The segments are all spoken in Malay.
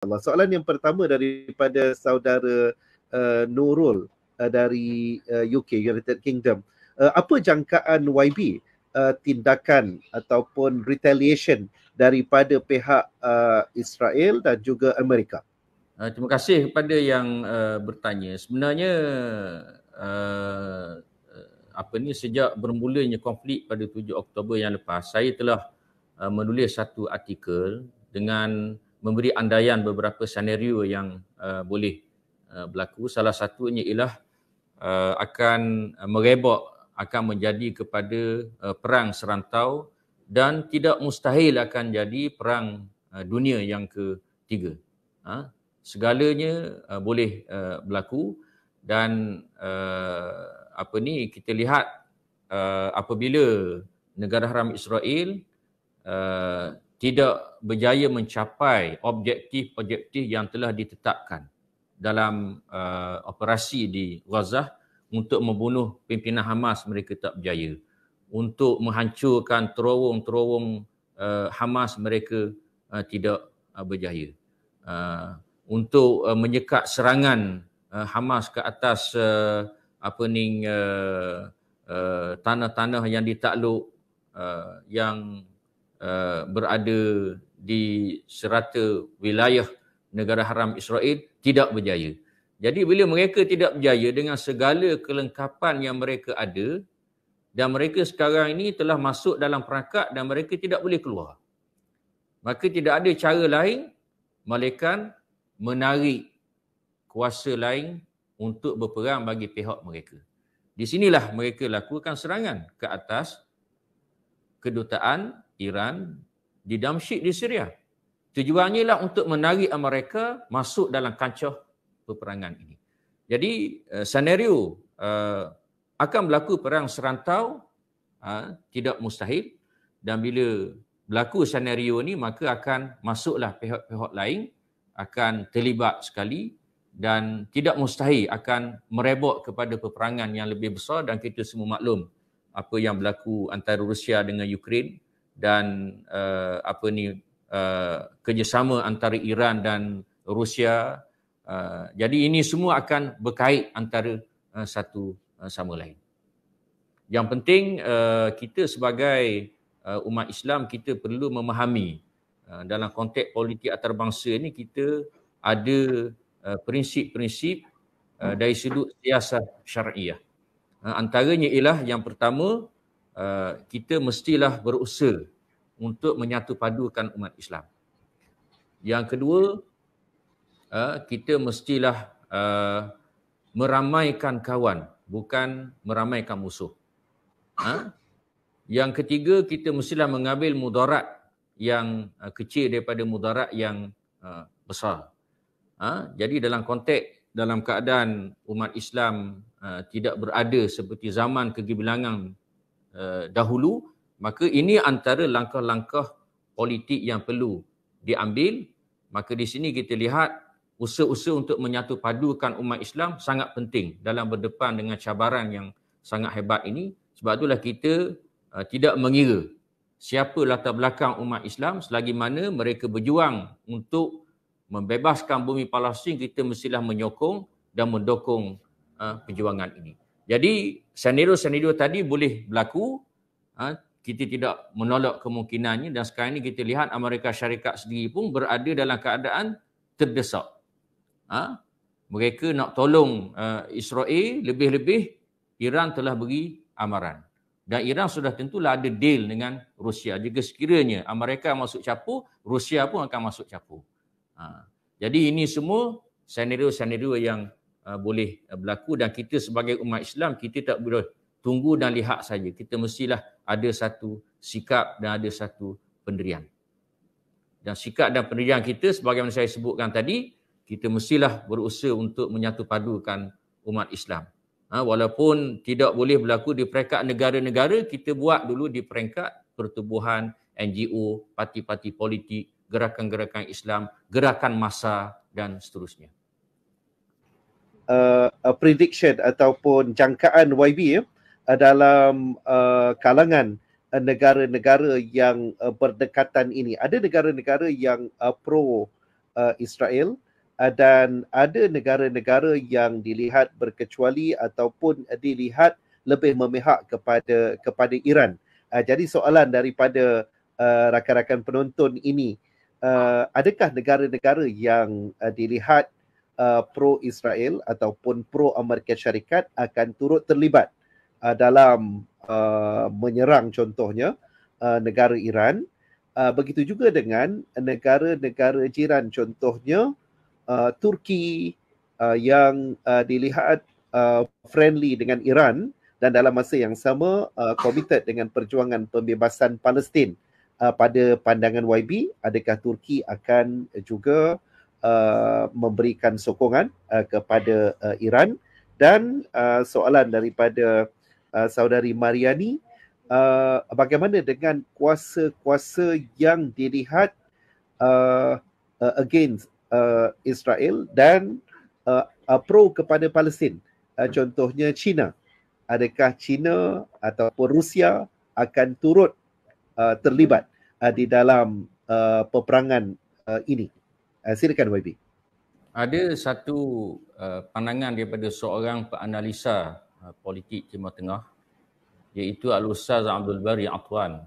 insyaAllah. Soalan yang pertama daripada saudara uh, Nurul uh, dari uh, eh, UK, United Kingdom. Uh, apa jangkaan YB uh, tindakan ataupun retaliation daripada pihak uh, Israel dan juga Amerika? Uh, terima kasih kepada yang uh, bertanya. Sebenarnya uh, apa ni sejak bermulanya konflik pada 7 Oktober yang lepas, saya telah uh, menulis satu artikel dengan memberi andaian beberapa senario yang uh, boleh uh, berlaku. Salah satunya ialah uh, akan merebak, akan menjadi kepada uh, perang serantau dan tidak mustahil akan jadi perang uh, dunia yang ketiga. Ha? Segalanya uh, boleh uh, berlaku dan uh, apa ni kita lihat uh, apabila negara haram Israel uh, tidak berjaya mencapai objektif-objektif yang telah ditetapkan dalam uh, operasi di Gaza untuk membunuh pimpinan Hamas mereka tak berjaya untuk menghancurkan terowong-terowong uh, Hamas mereka uh, tidak uh, berjaya uh, untuk uh, menyekat serangan uh, Hamas ke atas uh, apa ni uh, uh, tanah-tanah yang ditakluk uh, yang Uh, berada di serata wilayah negara haram Israel tidak berjaya. Jadi bila mereka tidak berjaya dengan segala kelengkapan yang mereka ada dan mereka sekarang ini telah masuk dalam perangkap dan mereka tidak boleh keluar. Maka tidak ada cara lain malaikat menarik kuasa lain untuk berperang bagi pihak mereka. Di sinilah mereka lakukan serangan ke atas kedutaan Iran di Damsyik di Syria. Tujuannya ialah untuk menarik Amerika masuk dalam kancah peperangan ini. Jadi uh, senario uh, akan berlaku perang serantau uh, tidak mustahil dan bila berlaku senario ini maka akan masuklah pihak-pihak lain akan terlibat sekali dan tidak mustahil akan merebak kepada peperangan yang lebih besar dan kita semua maklum apa yang berlaku antara Rusia dengan Ukraine dan uh, apa ni uh, kerjasama antara Iran dan Rusia. Uh, jadi ini semua akan berkait antara uh, satu uh, sama lain. Yang penting uh, kita sebagai uh, umat Islam kita perlu memahami uh, dalam konteks politik antarabangsa ini kita ada uh, prinsip-prinsip uh, dari sudut siasat syariah. Uh, antaranya ialah yang pertama Eh, kita mestilah berusaha untuk menyatupadukan umat Islam. Yang kedua, uh, kita mestilah uh, meramaikan kawan, bukan meramaikan musuh. Uh, yang ketiga, kita mestilah mengambil mudarat yang uh, kecil daripada mudarat yang uh, besar. Uh, jadi dalam konteks dalam keadaan umat Islam uh, tidak berada seperti zaman kegibilangan Eh, dahulu maka ini antara langkah-langkah politik yang perlu diambil maka di sini kita lihat usaha-usaha untuk menyatupadukan umat Islam sangat penting dalam berdepan dengan cabaran yang sangat hebat ini sebab itulah kita uh, tidak mengira siapa latar belakang umat Islam selagi mana mereka berjuang untuk membebaskan bumi Palestin kita mestilah menyokong dan mendukung uh, eh, perjuangan ini jadi senario-senario tadi boleh berlaku. Ha, kita tidak menolak kemungkinannya dan sekarang ini kita lihat Amerika Syarikat sendiri pun berada dalam keadaan terdesak. Ha? Mereka nak tolong uh, Israel lebih-lebih Iran telah beri amaran. Dan Iran sudah tentulah ada deal dengan Rusia. Jika sekiranya Amerika masuk capur, Rusia pun akan masuk capur. Ha. Jadi ini semua senario-senario yang Uh, boleh uh, berlaku dan kita sebagai umat Islam kita tak boleh tunggu dan lihat saja. Kita mestilah ada satu sikap dan ada satu pendirian. Dan sikap dan pendirian kita sebagaimana saya sebutkan tadi, kita mestilah berusaha untuk menyatupadukan umat Islam. Ha, walaupun tidak boleh berlaku di peringkat negara-negara, kita buat dulu di peringkat pertubuhan, NGO, parti-parti politik, gerakan-gerakan Islam, gerakan massa dan seterusnya uh, a prediction ataupun jangkaan YB ya uh, dalam uh, kalangan uh, negara-negara yang uh, berdekatan ini ada negara-negara yang uh, pro uh, Israel uh, dan ada negara-negara yang dilihat berkecuali ataupun uh, dilihat lebih memihak kepada kepada Iran uh, jadi soalan daripada uh, rakan-rakan penonton ini Uh, adakah negara-negara yang uh, dilihat uh, pro Israel ataupun pro Amerika Syarikat akan turut terlibat uh, dalam uh, menyerang contohnya uh, negara Iran uh, begitu juga dengan negara-negara jiran contohnya uh, Turki uh, yang uh, dilihat uh, friendly dengan Iran dan dalam masa yang sama uh, committed dengan perjuangan pembebasan Palestin uh, pada pandangan YB adakah Turki akan juga Uh, memberikan sokongan uh, kepada uh, Iran dan uh, soalan daripada uh, saudari Mariani uh, bagaimana dengan kuasa-kuasa yang dilihat uh, uh, against uh, Israel dan uh, uh, pro kepada Palestin uh, contohnya China adakah China ataupun Rusia akan turut uh, terlibat uh, di dalam uh, peperangan uh, ini Uh, silakan YB. Ada satu uh, pandangan daripada seorang penganalisa uh, politik Timur Tengah iaitu Al-Ustaz Abdul Bari Atwan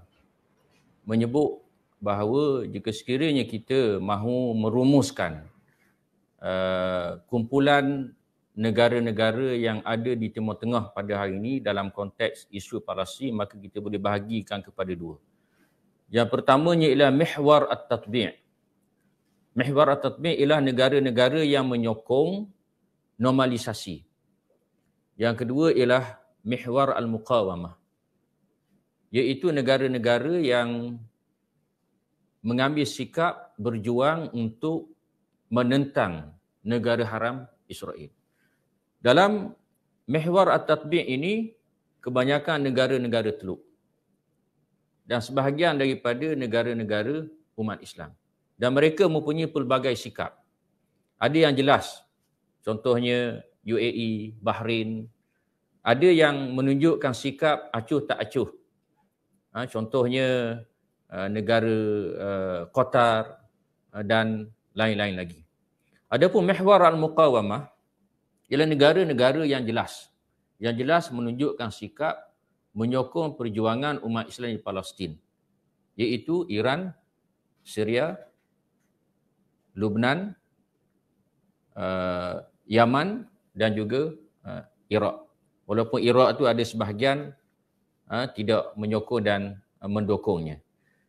menyebut bahawa jika sekiranya kita mahu merumuskan uh, kumpulan negara-negara yang ada di Timur Tengah pada hari ini dalam konteks isu parasi maka kita boleh bahagikan kepada dua. Yang pertamanya ialah mihwar at-tatbi' Mihwar At-Tatmi' ialah negara-negara yang menyokong normalisasi. Yang kedua ialah Mihwar Al-Muqawamah. Iaitu negara-negara yang mengambil sikap berjuang untuk menentang negara haram Israel. Dalam Mihwar At-Tatbi' ini, kebanyakan negara-negara teluk dan sebahagian daripada negara-negara umat Islam dan mereka mempunyai pelbagai sikap. Ada yang jelas, contohnya UAE, Bahrain, ada yang menunjukkan sikap acuh tak acuh. Ha, contohnya uh, negara uh, Qatar uh, dan lain-lain lagi. Adapun mehwar al-muqawamah ialah negara-negara yang jelas. Yang jelas menunjukkan sikap menyokong perjuangan umat Islam di Palestin. Iaitu Iran, Syria, Lubnan, uh, Yaman dan juga uh, Iraq. Walaupun Iraq itu ada sebahagian uh, tidak menyokong dan uh, mendukungnya.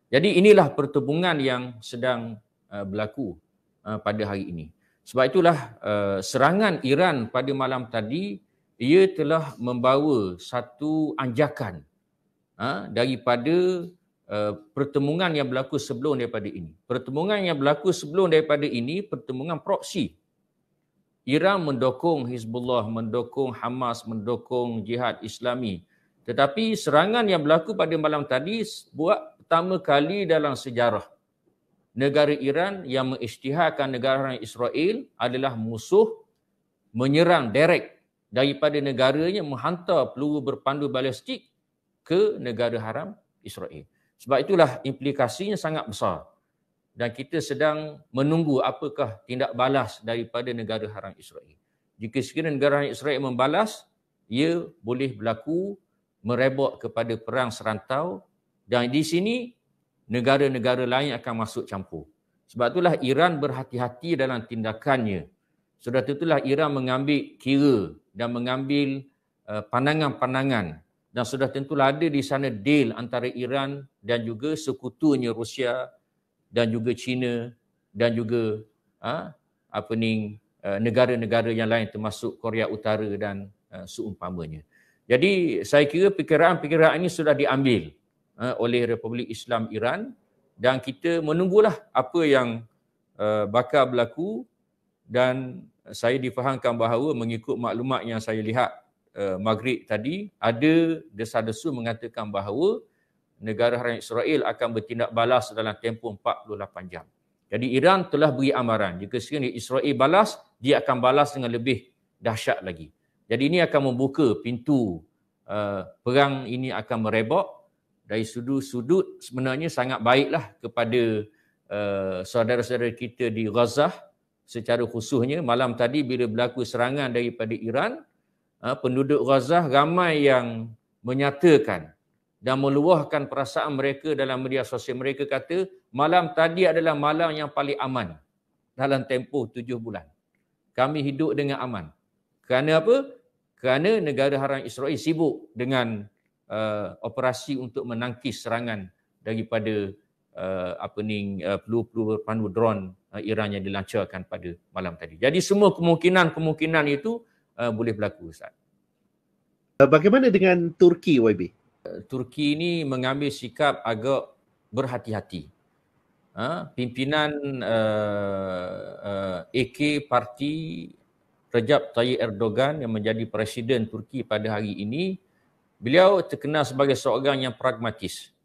Jadi inilah pertubungan yang sedang uh, berlaku uh, pada hari ini. Sebab itulah uh, serangan Iran pada malam tadi ia telah membawa satu anjakan uh, daripada Eh, pertemuan yang berlaku sebelum daripada ini. Pertemuan yang berlaku sebelum daripada ini, pertemuan proksi. Iran mendukung Hezbollah, mendukung Hamas, mendukung jihad Islami. Tetapi serangan yang berlaku pada malam tadi buat pertama kali dalam sejarah negara Iran yang mengisytiharkan negara Israel adalah musuh menyerang direct daripada negaranya menghantar peluru berpandu balistik ke negara haram Israel. Sebab itulah implikasinya sangat besar. Dan kita sedang menunggu apakah tindak balas daripada negara haram Israel. Jika sekiranya negara haram Israel membalas, ia boleh berlaku merebak kepada perang serantau dan di sini negara-negara lain akan masuk campur. Sebab itulah Iran berhati-hati dalam tindakannya. Sudah tentulah Iran mengambil kira dan mengambil eh, pandangan-pandangan dan sudah tentulah ada di sana deal antara Iran dan juga sekutunya Rusia dan juga China dan juga ha, apa ni eh, negara-negara yang lain termasuk Korea Utara dan eh, seumpamanya. Jadi saya kira perkiraan-perkiraan ini sudah diambil eh, oleh Republik Islam Iran dan kita menunggulah apa yang bakal berlaku dan saya difahamkan bahawa mengikut maklumat yang saya lihat uh, maghrib tadi ada desa-desu mengatakan bahawa negara haram Israel akan bertindak balas dalam tempoh 48 jam. Jadi Iran telah beri amaran jika sekiranya Israel balas dia akan balas dengan lebih dahsyat lagi. Jadi ini akan membuka pintu uh, perang ini akan merebak dari sudut-sudut sebenarnya sangat baiklah kepada uh, saudara-saudara kita di Gaza secara khususnya malam tadi bila berlaku serangan daripada Iran Ah, penduduk Gaza ramai yang menyatakan dan meluahkan perasaan mereka dalam media sosial mereka kata malam tadi adalah malam yang paling aman dalam tempoh tujuh bulan. Kami hidup dengan aman. Kerana apa? Kerana negara haram Israel sibuk dengan uh, operasi untuk menangkis serangan daripada uh, apa ni peluru-peluru pandu drone uh, Iran yang dilancarkan pada malam tadi. Jadi semua kemungkinan-kemungkinan itu uh, boleh berlaku Ustaz. Eh, bagaimana dengan Turki YB? Eh, Turki ini mengambil sikap agak berhati-hati. Uh, pimpinan uh, uh, AK parti Recep Tayyip Erdogan yang menjadi presiden Turki pada hari ini beliau terkenal sebagai seorang yang pragmatis.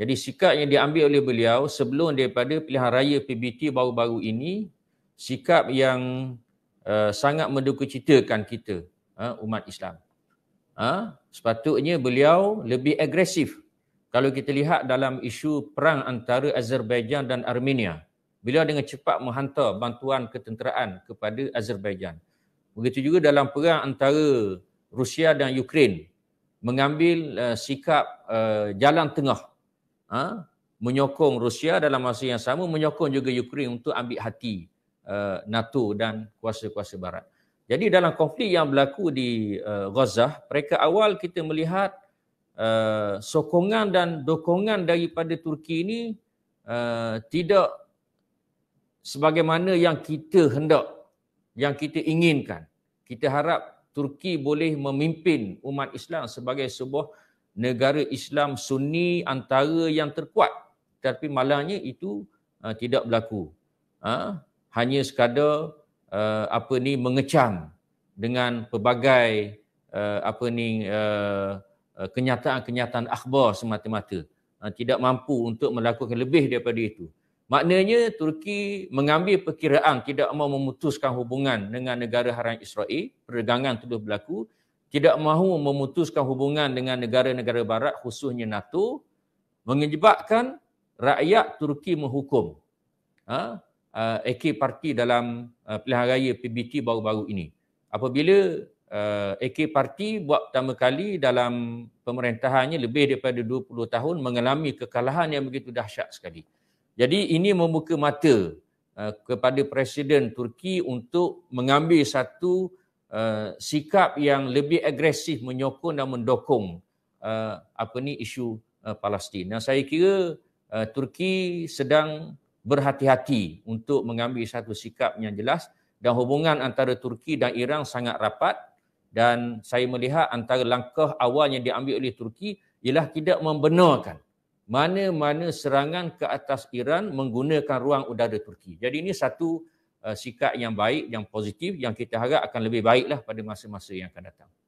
Jadi sikap yang diambil oleh beliau sebelum daripada pilihan raya PBT baru-baru ini sikap yang Eh, sangat mendukacitakan kita uh, umat Islam. Uh, sepatutnya beliau lebih agresif. Kalau kita lihat dalam isu perang antara Azerbaijan dan Armenia, beliau dengan cepat menghantar bantuan ketenteraan kepada Azerbaijan. Begitu juga dalam perang antara Rusia dan Ukraine, mengambil uh, sikap uh, jalan tengah. Uh, menyokong Rusia dalam masa yang sama menyokong juga Ukraine untuk ambil hati Eh, NATO dan kuasa-kuasa barat. Jadi dalam konflik yang berlaku di uh, Gaza, mereka awal kita melihat uh, sokongan dan dukungan daripada Turki ini uh, tidak sebagaimana yang kita hendak, yang kita inginkan. Kita harap Turki boleh memimpin umat Islam sebagai sebuah negara Islam sunni antara yang terkuat. Tapi malangnya itu uh, tidak berlaku. Uh, hanya sekadar uh, apa ni mengecam dengan pelbagai uh, apa ni uh, kenyataan-kenyataan akhbar semata-mata uh, tidak mampu untuk melakukan lebih daripada itu maknanya Turki mengambil perkiraan tidak mahu memutuskan hubungan dengan negara haram Israel perdagangan terus berlaku tidak mahu memutuskan hubungan dengan negara-negara barat khususnya NATO menyebabkan rakyat Turki menghukum ha? uh, AK Parti dalam uh, pilihan raya PBT baru-baru ini. Apabila uh, AK Parti buat pertama kali dalam pemerintahannya lebih daripada 20 tahun mengalami kekalahan yang begitu dahsyat sekali. Jadi ini membuka mata uh, kepada Presiden Turki untuk mengambil satu uh, sikap yang lebih agresif menyokong dan mendukung uh, apa ni isu uh, Palestin. Nah, saya kira uh, Turki sedang berhati-hati untuk mengambil satu sikap yang jelas dan hubungan antara Turki dan Iran sangat rapat dan saya melihat antara langkah awal yang diambil oleh Turki ialah tidak membenarkan mana-mana serangan ke atas Iran menggunakan ruang udara Turki. Jadi ini satu uh, sikap yang baik, yang positif yang kita harap akan lebih baiklah pada masa-masa yang akan datang.